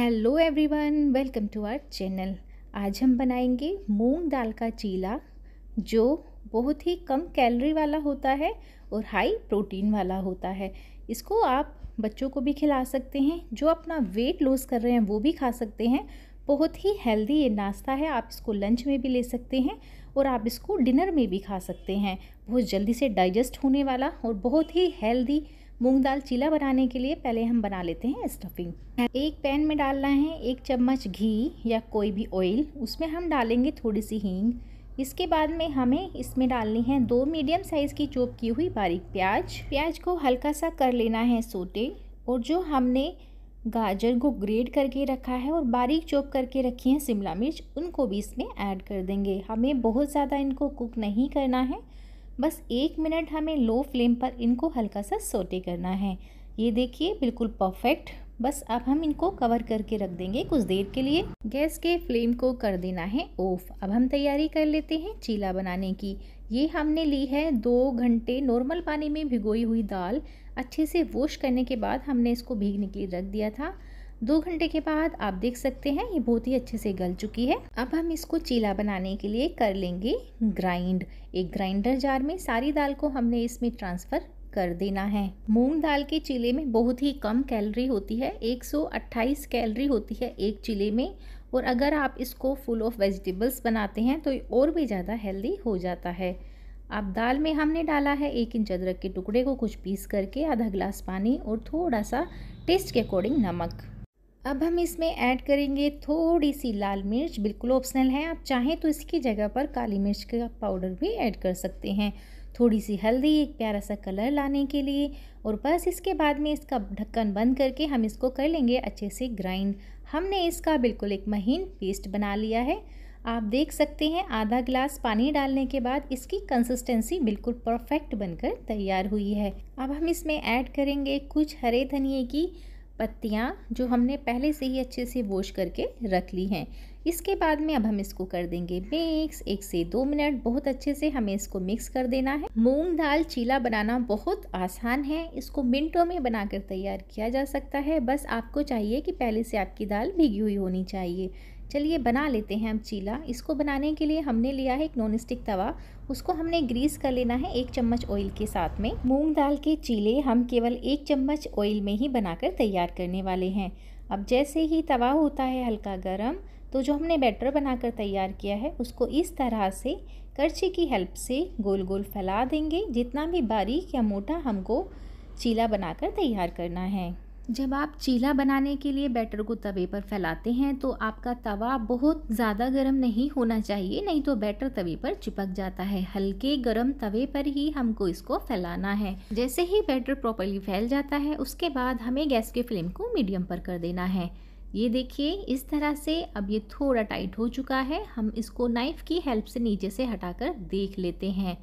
hello everyone welcome to our channel आज हम बनाएंगे मूंग दाल का चीला जो बहुत ही कम कैलोरी वाला होता है और हाई प्रोटीन वाला होता है इसको आप बच्चों को भी खिला सकते हैं जो अपना वेट लॉस कर रहे हैं वो भी खा सकते हैं बहुत ही हेल्दी ये नाश्ता है आप इसको लंच में भी ले सकते हैं और आप इसको डिनर में भी खा सकते हैं बहुत जल्दी से डाइजेस्ट होने वाला और बहुत ही हेल्दी मूंग दाल चीला बनाने के लिए पहले हम बना लेते हैं स्टफिंग एक पैन में डालना है एक चम्मच घी या कोई भी ऑयल उसमें हम डालेंगे थोड़ी सी हींग इसके बाद में हमें इसमें डालनी है दो मीडियम साइज़ की चोप की हुई बारीक प्याज प्याज को हल्का सा कर लेना है सोटे और जो हमने गाजर को ग्रेड करके रखा है और बारीक चोप करके रखी हैं शिमला मिर्च उनको भी इसमें ऐड कर देंगे हमें बहुत ज़्यादा इनको कुक नहीं करना है बस एक मिनट हमें लो फ्लेम पर इनको हल्का सा सोटे करना है ये देखिए बिल्कुल परफेक्ट बस अब हम इनको कवर करके रख देंगे कुछ देर के लिए गैस के फ्लेम को कर देना है ऑफ अब हम तैयारी कर लेते हैं चीला बनाने की ये हमने ली है दो घंटे नॉर्मल पानी में भिगोई हुई दाल अच्छे से वॉश करने के बाद हमने इसको भीगने के लिए रख दिया था दो घंटे के बाद आप देख सकते हैं ये बहुत ही अच्छे से गल चुकी है अब हम इसको चीला बनाने के लिए कर लेंगे ग्राइंड एक ग्राइंडर जार में सारी दाल को हमने इसमें ट्रांसफ़र कर देना है मूंग दाल के चीले में बहुत ही कम कैलोरी होती है 128 कैलोरी होती है एक चीले में और अगर आप इसको फुल ऑफ वेजिटेबल्स बनाते हैं तो और भी ज़्यादा हेल्दी हो जाता है अब दाल में हमने डाला है एक इंच अदरक के टुकड़े को कुछ पीस करके आधा गिलास पानी और थोड़ा सा टेस्ट के अकॉर्डिंग नमक अब हम इसमें ऐड करेंगे थोड़ी सी लाल मिर्च बिल्कुल ऑप्शनल है आप चाहें तो इसकी जगह पर काली मिर्च का पाउडर भी ऐड कर सकते हैं थोड़ी सी हल्दी एक प्यारा सा कलर लाने के लिए और बस इसके बाद में इसका ढक्कन बंद करके हम इसको कर लेंगे अच्छे से ग्राइंड हमने इसका बिल्कुल एक महीन पेस्ट बना लिया है आप देख सकते हैं आधा गिलास पानी डालने के बाद इसकी कंसिस्टेंसी बिल्कुल परफेक्ट बनकर तैयार हुई है अब हम इसमें ऐड करेंगे कुछ हरे धनिए की पत्तियाँ जो हमने पहले से ही अच्छे से वॉश करके रख ली हैं इसके बाद में अब हम इसको कर देंगे मिक्स एक से दो मिनट बहुत अच्छे से हमें इसको मिक्स कर देना है मूंग दाल चीला बनाना बहुत आसान है इसको मिनटों में बनाकर तैयार किया जा सकता है बस आपको चाहिए कि पहले से आपकी दाल भिगी हुई होनी चाहिए चलिए बना लेते हैं हम चीला इसको बनाने के लिए हमने लिया है एक नॉन स्टिक तवा उसको हमने ग्रीस कर लेना है एक चम्मच ऑयल के साथ में मूंग दाल के चीले हम केवल एक चम्मच ऑयल में ही बनाकर तैयार करने वाले हैं अब जैसे ही तवा होता है हल्का गर्म तो जो हमने बैटर बनाकर तैयार किया है उसको इस तरह से करछी की हेल्प से गोल गोल फैला देंगे जितना भी बारीक या मोटा हमको चीला बनाकर तैयार करना है जब आप चीला बनाने के लिए बैटर को तवे पर फैलाते हैं तो आपका तवा बहुत ज़्यादा गर्म नहीं होना चाहिए नहीं तो बैटर तवे पर चिपक जाता है हल्के गर्म तवे पर ही हमको इसको फैलाना है जैसे ही बैटर प्रॉपरली फैल जाता है उसके बाद हमें गैस के फ्लेम को मीडियम पर कर देना है ये देखिए इस तरह से अब ये थोड़ा टाइट हो चुका है हम इसको नाइफ़ की हेल्प से नीचे से हटा देख लेते हैं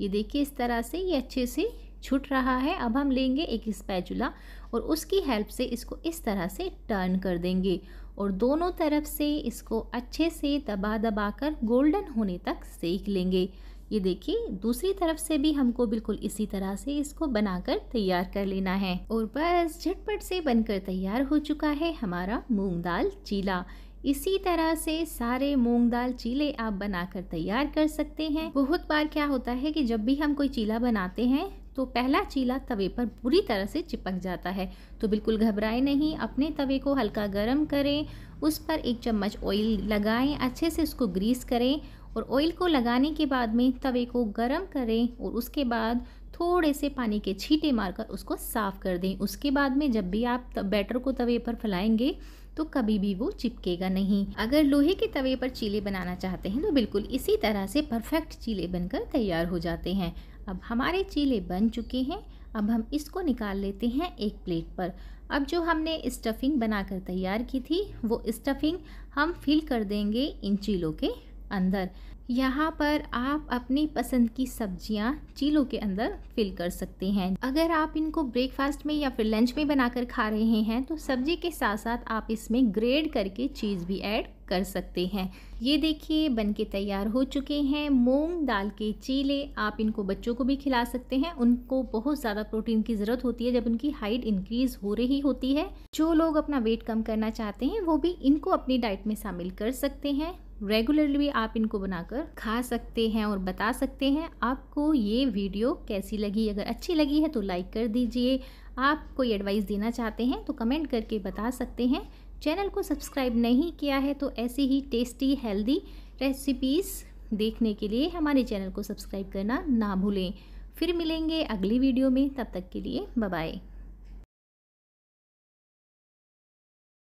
ये देखिए इस तरह से ये अच्छे से छूट रहा है अब हम लेंगे एक स्पैचुला और उसकी हेल्प से इसको इस तरह से टर्न कर देंगे और दोनों तरफ से इसको अच्छे से दबा दबा कर गोल्डन होने तक सेक लेंगे ये देखिए दूसरी तरफ से भी हमको बिल्कुल इसी तरह से इसको बनाकर तैयार कर लेना है और बस झटपट से बनकर तैयार हो चुका है हमारा मूंग दाल चीला इसी तरह से सारे मूंग दाल चीले आप बनाकर तैयार कर सकते हैं बहुत बार क्या होता है कि जब भी हम कोई चीला बनाते हैं तो पहला चीला तवे पर पूरी तरह से चिपक जाता है तो बिल्कुल घबराए नहीं अपने तवे को हल्का गर्म करें उस पर एक चम्मच ऑयल लगाएं अच्छे से उसको ग्रीस करें और ऑयल को लगाने के बाद में तवे को गर्म करें और उसके बाद थोड़े से पानी के छींटे मारकर उसको साफ़ कर दें उसके बाद में जब भी आप बैटर को तवे पर फैलाएंगे तो कभी भी वो चिपकेगा नहीं अगर लोहे के तवे पर चीले बनाना चाहते हैं तो बिल्कुल इसी तरह से परफेक्ट चीले बनकर तैयार हो जाते हैं अब हमारे चीले बन चुके हैं अब हम इसको निकाल लेते हैं एक प्लेट पर अब जो हमने स्टफिंग बनाकर तैयार की थी वो स्टफिंग हम फिल कर देंगे इन चीलों के अंदर यहाँ पर आप अपनी पसंद की सब्जियाँ चीलों के अंदर फिल कर सकते हैं अगर आप इनको ब्रेकफास्ट में या फिर लंच में बनाकर खा रहे हैं तो सब्जी के साथ साथ आप इसमें ग्रेड करके चीज़ भी ऐड कर सकते हैं ये देखिए बन के तैयार हो चुके हैं मूंग दाल के चीले आप इनको बच्चों को भी खिला सकते हैं उनको बहुत ज़्यादा प्रोटीन की ज़रूरत होती है जब उनकी हाइट इंक्रीज हो रही होती है जो लोग अपना वेट कम करना चाहते हैं वो भी इनको अपनी डाइट में शामिल कर सकते हैं रेगुलरली आप इनको बनाकर खा सकते हैं और बता सकते हैं आपको ये वीडियो कैसी लगी अगर अच्छी लगी है तो लाइक कर दीजिए आप कोई एडवाइस देना चाहते हैं तो कमेंट करके बता सकते हैं चैनल को सब्सक्राइब नहीं किया है तो ऐसे ही टेस्टी हेल्दी रेसिपीज़ देखने के लिए हमारे चैनल को सब्सक्राइब करना ना भूलें फिर मिलेंगे अगली वीडियो में तब तक के लिए बाय